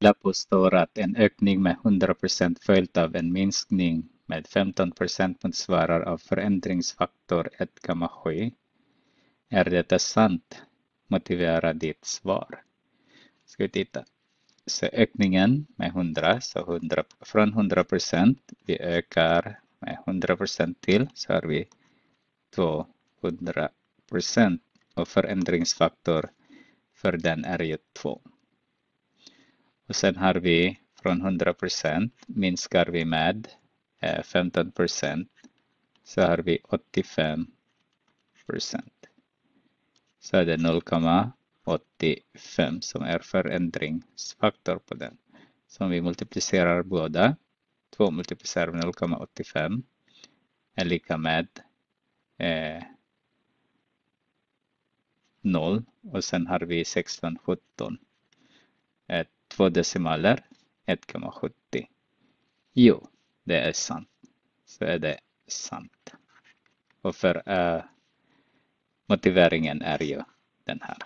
Villa påstår att en ökning med 100 följt av en minskning med 15 motsvarar av förändringsfaktor 1,7. Är detta sant? Motivera ditt svar. Ska vi titta. Så ökningen med 100, så 100, från 100 vi ökar med 100 till, så har vi 200 och förändringsfaktor för den är ju 2. Och sen har vi från 100 minskar vi med 15 eh, så har vi 85 Så är det 0,85 som är förändringsfaktor på den. Så om vi multiplicerar båda, 2 multiplicerar med 0,85 är lika med eh, 0 och sen har vi 16, 17. Ett två decimaler 1,70. Jo, det är sant. Så är det sant. Och för äh, motiveringen är ju den här.